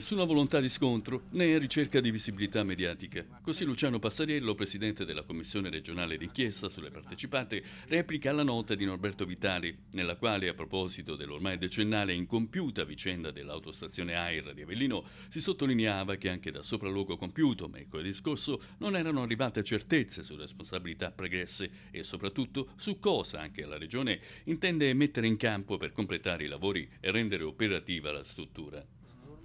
Nessuna volontà di scontro né ricerca di visibilità mediatica. Così Luciano Passariello, presidente della commissione regionale d'inchiesta sulle partecipate, replica la nota di Norberto Vitali, nella quale, a proposito dell'ormai decennale e incompiuta vicenda dell'autostazione AIR di Avellino, si sottolineava che anche da sopralluogo compiuto mercoledì scorso non erano arrivate certezze su responsabilità pregresse e soprattutto su cosa anche la regione intende mettere in campo per completare i lavori e rendere operativa la struttura.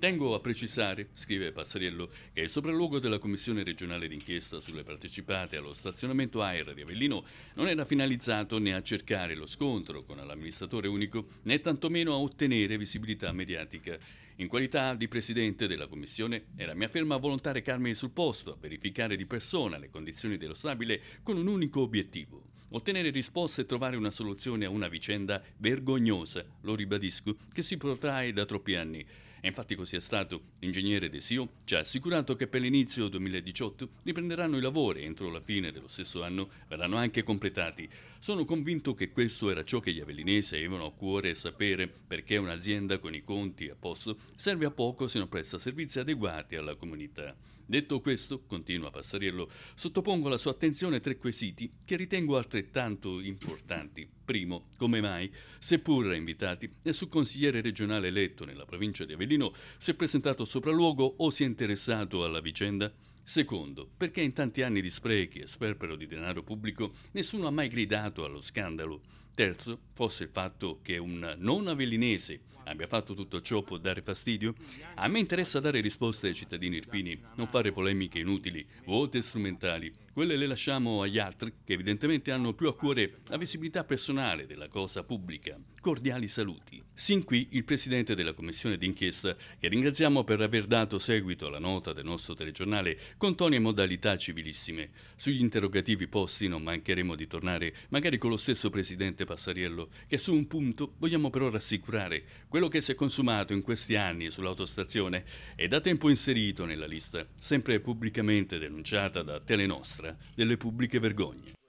Tengo a precisare, scrive Passariello, che il sopralluogo della Commissione regionale d'inchiesta sulle partecipate allo stazionamento AER di Avellino non era finalizzato né a cercare lo scontro con l'amministratore unico né tantomeno a ottenere visibilità mediatica. In qualità di presidente della commissione era mia ferma volontà recarmi sul posto a verificare di persona le condizioni dello stabile con un unico obiettivo, Ottenere risposte e trovare una soluzione a una vicenda vergognosa, lo ribadisco, che si protrae da troppi anni. E infatti così è stato. L'ingegnere De Sio ci ha assicurato che per l'inizio 2018 riprenderanno i lavori e entro la fine dello stesso anno verranno anche completati. Sono convinto che questo era ciò che gli avellinesi avevano a cuore sapere perché un'azienda con i conti a posto serve a poco se non presta servizi adeguati alla comunità. Detto questo, continua Passariello, sottopongo alla sua attenzione tre quesiti che ritengo altrettanto importanti. Primo, come mai, seppur invitati, nessun consigliere regionale eletto nella provincia di Avellino si è presentato sopralluogo o si è interessato alla vicenda? Secondo, perché in tanti anni di sprechi e sperpero di denaro pubblico nessuno ha mai gridato allo scandalo? Terzo, fosse il fatto che un non avellinese abbia fatto tutto ciò può dare fastidio? A me interessa dare risposte ai cittadini irpini, non fare polemiche inutili, vuote e strumentali. Quelle le lasciamo agli altri, che evidentemente hanno più a cuore la visibilità personale della cosa pubblica. Cordiali saluti. Sin qui il presidente della commissione d'inchiesta, che ringraziamo per aver dato seguito alla nota del nostro telegiornale con toni e modalità civilissime. Sugli interrogativi posti non mancheremo di tornare, magari con lo stesso presidente presidente Passariello che su un punto vogliamo però rassicurare. Quello che si è consumato in questi anni sull'autostazione è da tempo inserito nella lista, sempre pubblicamente denunciata da Telenostra, delle pubbliche vergogne.